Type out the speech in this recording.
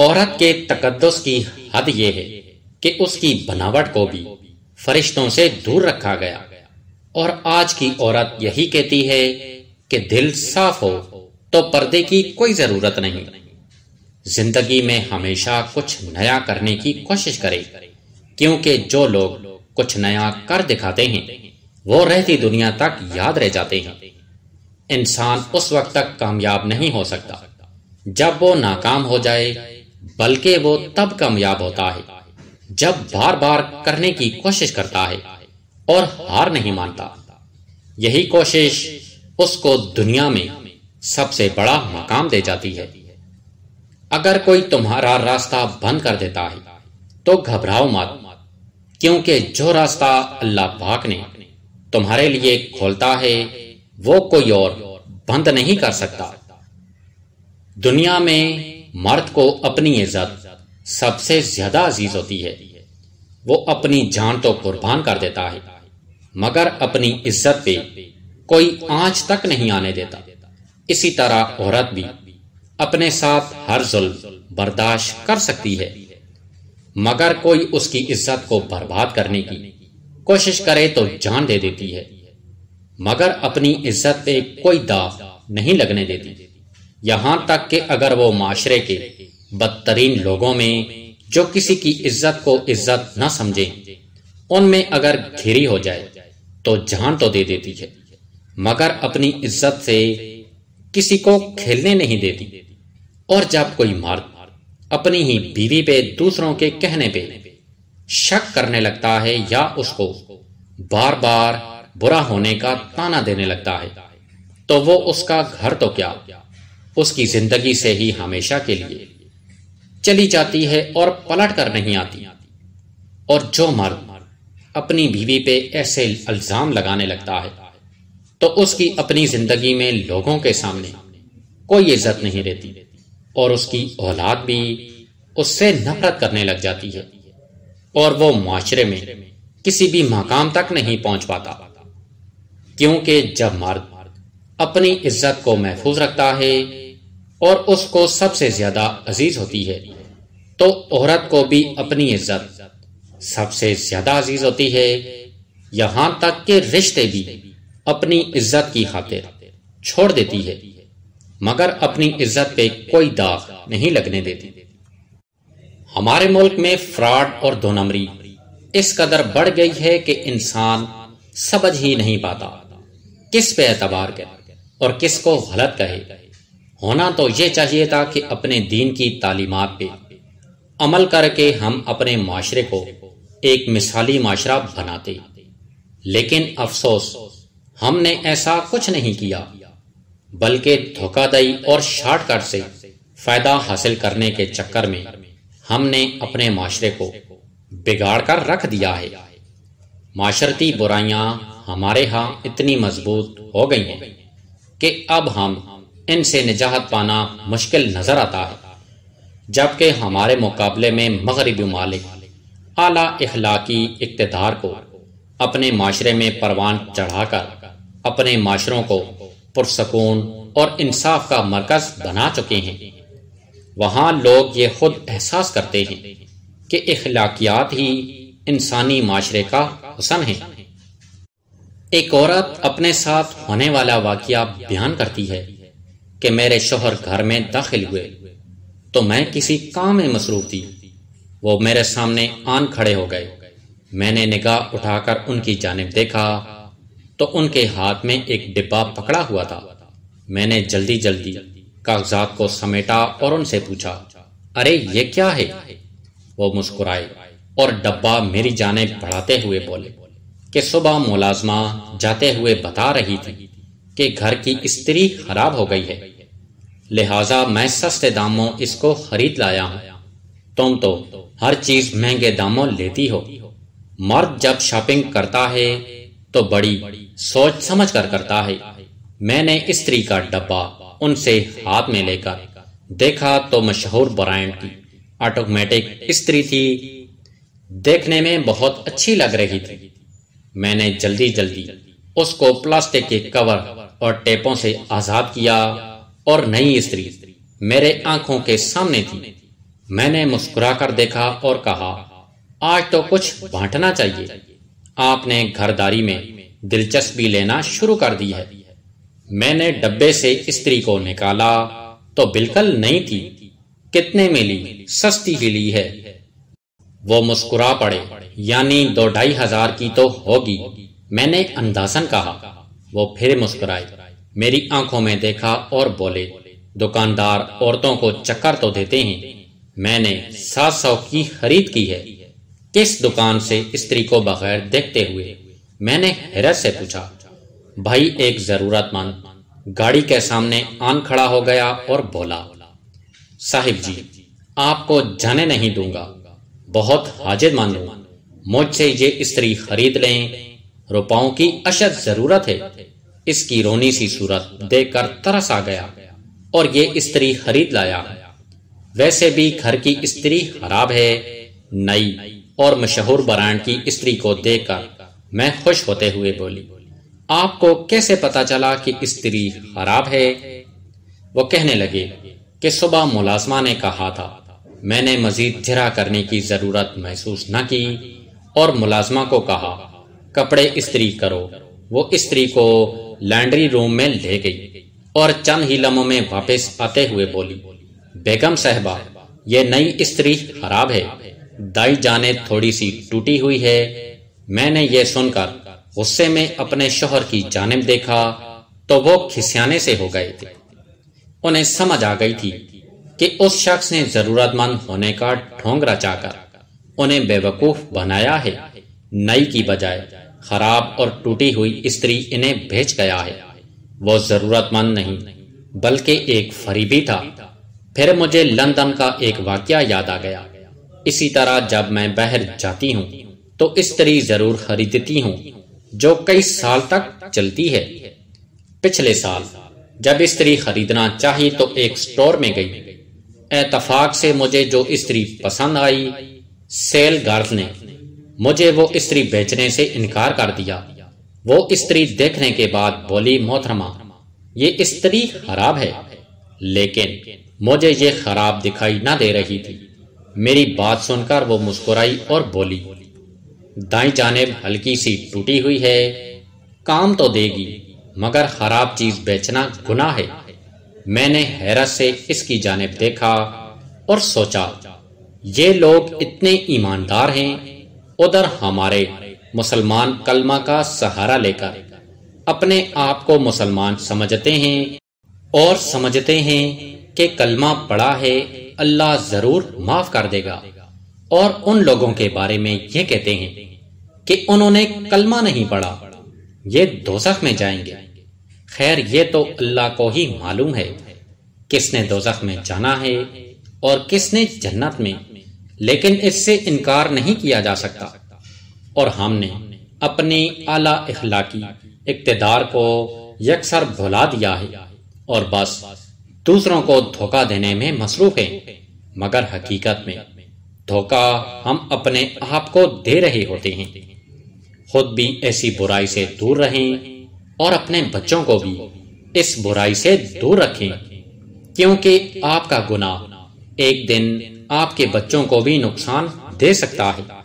औरत के तकदस की हद यह है कि उसकी बनावट को भी फरिश्तों से दूर रखा गया और आज की औरत यही कहती है कि दिल साफ हो तो पर्दे की कोई जरूरत नहीं जिंदगी में हमेशा कुछ नया करने की कोशिश करें क्योंकि जो लोग कुछ नया कर दिखाते हैं वो रहती दुनिया तक याद रह जाते हैं इंसान उस वक्त तक कामयाब नहीं हो सकता जब वो नाकाम हो जाए बल्कि वो तब कामयाब होता है जब बार बार करने की कोशिश करता है और हार नहीं मानता यही कोशिश उसको दुनिया में सबसे बड़ा मकाम दे जाती है अगर कोई तुम्हारा रास्ता बंद कर देता है तो घबराओ मत क्योंकि जो रास्ता अल्लाह पाक ने तुम्हारे लिए खोलता है वो कोई और बंद नहीं कर सकता दुनिया में मर्द को अपनी इज्जत सबसे ज्यादा अजीज होती है वो अपनी जान तो कुर्बान कर देता है मगर अपनी इज्जत पे कोई आंच तक नहीं आने देता इसी तरह औरत भी अपने साथ हर जुल्म बर्दाश्त कर सकती है मगर कोई उसकी इज्जत को बर्बाद करने की कोशिश करे तो जान दे देती है मगर अपनी इज्जत पे कोई दाव नहीं लगने देती यहाँ तक कि अगर वो माशरे के बदतरीन लोगों में जो किसी की इज्जत को इज्जत न समझें उनमें अगर घिरी हो जाए तो जान तो दे देती है मगर अपनी इज्जत से किसी को खेलने नहीं देती और जब कोई मर्द अपनी ही बीवी पे दूसरों के कहने पे शक करने लगता है या उसको बार बार बुरा होने का ताना देने लगता है तो वो उसका घर तो क्या उसकी जिंदगी से ही हमेशा के लिए चली जाती है और पलट कर नहीं आती और जो मर्द अपनी बीवी पे ऐसे अल्जाम लगाने लगता है तो उसकी अपनी जिंदगी में लोगों के सामने कोई इज्जत नहीं रहती और उसकी औलाद भी उससे नफरत करने लग जाती है और वो माशरे में किसी भी मकाम तक नहीं पहुंच पाता क्योंकि जब मर्द अपनी इज्जत को महफूज रखता है और उसको सबसे ज्यादा अजीज होती है तो औरत को भी अपनी इज्जत सबसे ज्यादा अजीज होती है यहां तक के रिश्ते भी अपनी इज्जत की खातिर छोड़ देती है मगर अपनी इज्जत पे कोई दाग नहीं लगने देती हमारे मुल्क में फ्रॉड और दो नंबरी इस कदर बढ़ गई है कि इंसान समझ ही नहीं पाता किस पे एतबार करे और किसको गलत कहे होना तो यह चाहिए था कि अपने दीन की तालीमत पे अमल करके हम अपने माशरे को एक मिसाली माशरा बनाते लेकिन अफसोस हमने ऐसा कुछ नहीं किया बल्कि धोखादई और शॉर्टकट से फायदा हासिल करने के चक्कर में हमने अपने माशरे को बिगाड़ कर रख दिया है माशरती बुराइयां हमारे यहाँ इतनी मजबूत हो गई हैं कि अब हम इनसे निजात पाना मुश्किल नज़र आता है जबकि हमारे मुकाबले में मगरबी मालिक आला इखलाकी इकतदार को अपने माशरे में परवान चढ़ाकर अपने माशरों को पुरसकून और इंसाफ का मरकज बना चुके हैं वहां लोग ये खुद एहसास करते हैं कि इखलाकियात ही इंसानी माशरे का हसन है एक औरत अपने साथ होने वाला वाकया बयान करती है कि मेरे शोहर घर में दाखिल हुए तो मैं किसी काम में मसरूफ थी वो मेरे सामने आन खड़े हो गए मैंने निगाह उठाकर उनकी जानब देखा तो उनके हाथ में एक डिब्बा पकड़ा हुआ था मैंने जल्दी जल्दी कागजात को समेटा और उनसे पूछा अरे ये क्या है वो मुस्कुराए और डब्बा मेरी जाने बढ़ाते हुए बोले कि सुबह मुलाजमा जाते हुए बता रही थी कि घर की स्त्री खराब हो गई है लिहाजा मैं सस्ते दामों इसको खरीद लाया हूं तुम तो हर चीज महंगे दामों लेती हो मर्द जब शॉपिंग करता है तो बड़ी सोच समझ कर करता है मैंने स्त्री का डब्बा उनसे हाथ में लेकर देखा तो मशहूर ब्रांड की ऑटोमेटिक स्त्री थी देखने में बहुत अच्छी लग रही थी मैंने जल्दी जल्दी उसको प्लास्टिक के कवर और टेपों से आजाद किया और नई स्त्री मेरे आंखों के सामने थी मैंने मुस्कुरा कर देखा और कहा आज तो कुछ बांटना चाहिए आपने घरदारी में दिलचस्पी लेना शुरू कर दी है मैंने डब्बे से स्त्री को निकाला तो बिल्कुल नहीं थी कितने में ली सस्ती ही ली है वो मुस्कुरा पड़े यानी दो ढाई हजार की तो होगी मैंने अंदाजन कहा वो फिर मुस्कुराए मेरी आंखों में देखा और बोले दुकानदार औरतों को चक्कर तो देते हैं मैंने सात सौ की खरीद की है किस दुकान से स्त्री को बगैर देखते हुए मैंने हैरत से पूछा भाई एक जरूरतमंद गाड़ी के सामने आन खड़ा हो गया और बोला साहिब जी आपको जाने नहीं दूंगा बहुत हाजिर मांगू मुझसे ये स्त्री खरीद लें रुपयों की अशद जरूरत है इसकी रोनी सी सूरत देखकर तरस आ गया और ये स्त्री खरीद लाया वैसे भी घर की स्त्री खराब है नई और मशहूर ब्रांड की स्त्री को देखकर मैं खुश होते हुए बोली आपको कैसे पता चला कि स्त्री खराब है वो कहने लगे कि सुबह मुलाजमा ने कहा था मैंने मजीद झिरा करने की जरूरत महसूस न की और मुलाजमा को कहा कपड़े इस्त्री करो वो स्त्री को लैंड्री रूम में ले गई और चंद ही लम्हों में वापस आते हुए बोली बेगम साहबा ये नई स्त्री खराब है दाई जाने थोड़ी सी टूटी हुई है मैंने ये सुनकर गुस्से में अपने शोहर की जानब देखा तो वो खिसियाने से हो गए थे उन्हें समझ आ गई थी कि उस शख्स ने जरूरतमंद होने का ढोंग रचाकर उन्हें बेवकूफ बनाया है नई की बजाय खराब और टूटी हुई स्त्री इन्हें भेज गया है वो जरूरतमंद नहीं बल्कि एक फरीबी था फिर मुझे लंदन का एक वाक्य याद आ गया इसी तरह जब मैं बहर जाती हूँ तो स्त्री जरूर खरीदती हूँ जो कई साल तक चलती है पिछले साल जब स्त्री खरीदना चाहिए तो एक स्टोर में गई एतफाक से मुझे जो स्त्री पसंद आई सेल गर्ल ने मुझे वो स्त्री बेचने से इनकार कर दिया वो स्त्री देखने के बाद बोली मोहतरमा ये स्त्री खराब है लेकिन मुझे ये खराब दिखाई ना दे रही थी मेरी बात सुनकर वो मुस्कुराई और बोली दाई जानब हल्की सी टूटी हुई है काम तो देगी मगर खराब चीज बेचना गुना है मैंने हैरत से इसकी जानब देखा और सोचा ये लोग इतने ईमानदार हैं उधर हमारे मुसलमान कलमा का सहारा लेकर अपने आप को मुसलमान समझते हैं और समझते हैं कि कलमा पड़ा है अल्लाह जरूर माफ कर देगा और उन लोगों के बारे में ये कहते हैं कि उन्होंने कलमा नहीं पढ़ा ये दोजख में जाएंगे खैर ये तो अल्लाह को ही मालूम है किसने दोजख में जाना है और किसने जन्नत में लेकिन इससे इनकार नहीं किया जा सकता और हमने अपनी आला इखलाकी इकतदार को यकसर भुला दिया है और बस दूसरों को धोखा देने में मसरूफ है मगर हकीकत में धोखा हम अपने आप को दे रहे होते हैं खुद भी ऐसी बुराई से दूर रहें और अपने बच्चों को भी इस बुराई से दूर रखें क्योंकि आपका गुनाह एक दिन आपके बच्चों को भी नुकसान दे सकता है